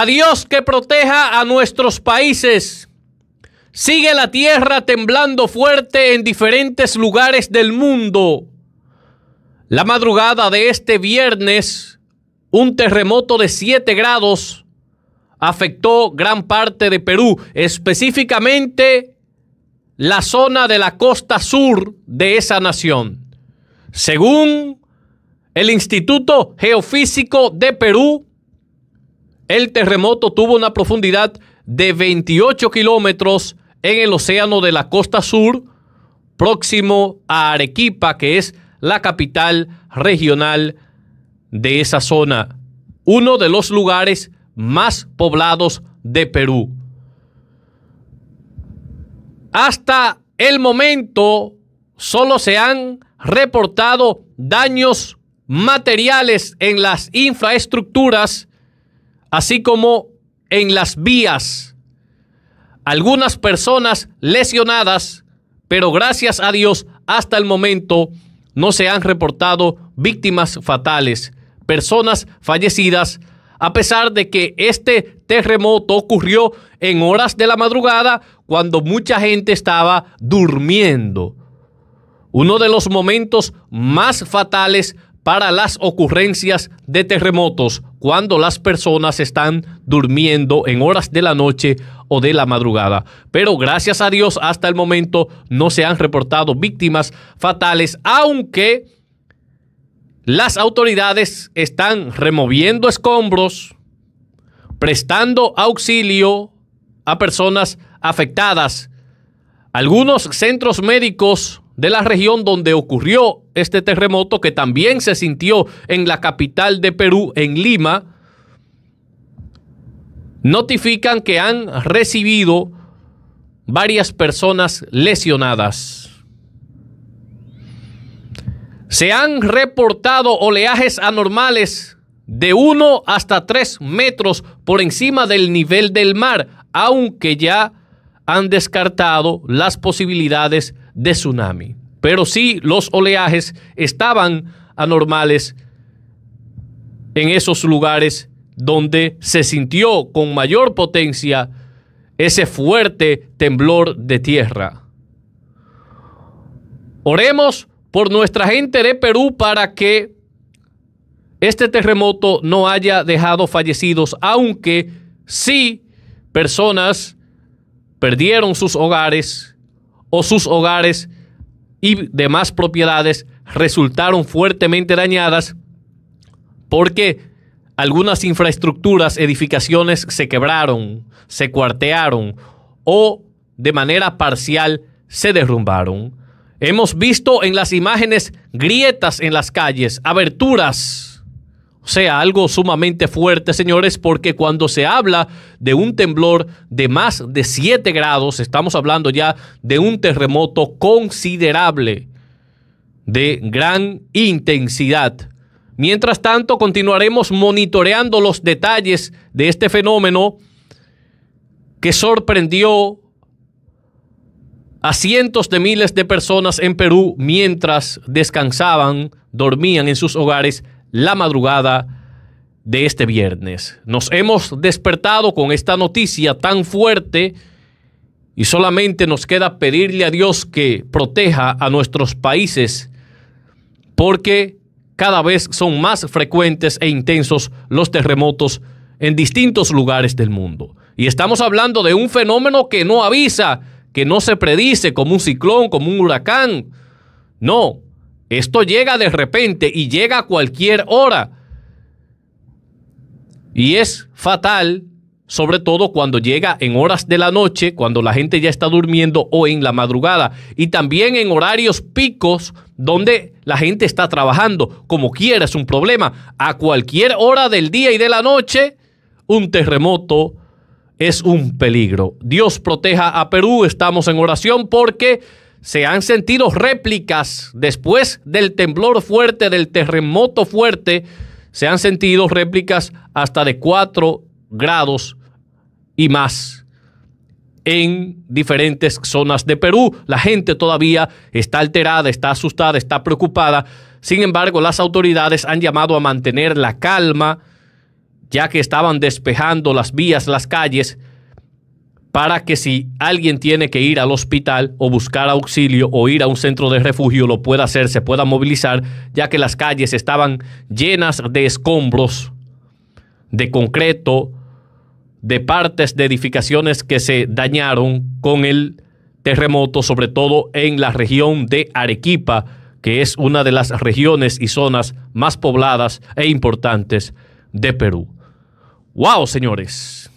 A Dios que proteja a nuestros países. Sigue la tierra temblando fuerte en diferentes lugares del mundo. La madrugada de este viernes, un terremoto de 7 grados afectó gran parte de Perú, específicamente la zona de la costa sur de esa nación. Según el Instituto Geofísico de Perú, el terremoto tuvo una profundidad de 28 kilómetros en el océano de la costa sur, próximo a Arequipa, que es la capital regional de esa zona, uno de los lugares más poblados de Perú. Hasta el momento solo se han reportado daños materiales en las infraestructuras así como en las vías. Algunas personas lesionadas, pero gracias a Dios hasta el momento no se han reportado víctimas fatales, personas fallecidas, a pesar de que este terremoto ocurrió en horas de la madrugada cuando mucha gente estaba durmiendo. Uno de los momentos más fatales para las ocurrencias de terremotos cuando las personas están durmiendo en horas de la noche o de la madrugada. Pero gracias a Dios hasta el momento no se han reportado víctimas fatales, aunque las autoridades están removiendo escombros, prestando auxilio a personas afectadas. Algunos centros médicos de la región donde ocurrió este terremoto que también se sintió en la capital de Perú, en Lima, notifican que han recibido varias personas lesionadas. Se han reportado oleajes anormales de 1 hasta 3 metros por encima del nivel del mar, aunque ya han descartado las posibilidades de tsunami. Pero sí, los oleajes estaban anormales en esos lugares donde se sintió con mayor potencia ese fuerte temblor de tierra. Oremos por nuestra gente de Perú para que este terremoto no haya dejado fallecidos, aunque sí personas perdieron sus hogares o sus hogares y demás propiedades resultaron fuertemente dañadas porque algunas infraestructuras, edificaciones se quebraron, se cuartearon o de manera parcial se derrumbaron. Hemos visto en las imágenes grietas en las calles, aberturas sea algo sumamente fuerte, señores, porque cuando se habla de un temblor de más de 7 grados, estamos hablando ya de un terremoto considerable de gran intensidad. Mientras tanto, continuaremos monitoreando los detalles de este fenómeno que sorprendió a cientos de miles de personas en Perú mientras descansaban, dormían en sus hogares la madrugada de este viernes. Nos hemos despertado con esta noticia tan fuerte y solamente nos queda pedirle a Dios que proteja a nuestros países porque cada vez son más frecuentes e intensos los terremotos en distintos lugares del mundo. Y estamos hablando de un fenómeno que no avisa, que no se predice como un ciclón, como un huracán. No, esto llega de repente y llega a cualquier hora. Y es fatal, sobre todo cuando llega en horas de la noche, cuando la gente ya está durmiendo o en la madrugada. Y también en horarios picos donde la gente está trabajando. Como quiera, es un problema. A cualquier hora del día y de la noche, un terremoto es un peligro. Dios proteja a Perú. Estamos en oración porque se han sentido réplicas después del temblor fuerte, del terremoto fuerte, se han sentido réplicas hasta de 4 grados y más en diferentes zonas de Perú. La gente todavía está alterada, está asustada, está preocupada. Sin embargo, las autoridades han llamado a mantener la calma, ya que estaban despejando las vías, las calles, para que si alguien tiene que ir al hospital o buscar auxilio o ir a un centro de refugio, lo pueda hacer, se pueda movilizar, ya que las calles estaban llenas de escombros, de concreto, de partes de edificaciones que se dañaron con el terremoto, sobre todo en la región de Arequipa, que es una de las regiones y zonas más pobladas e importantes de Perú. ¡Wow, señores!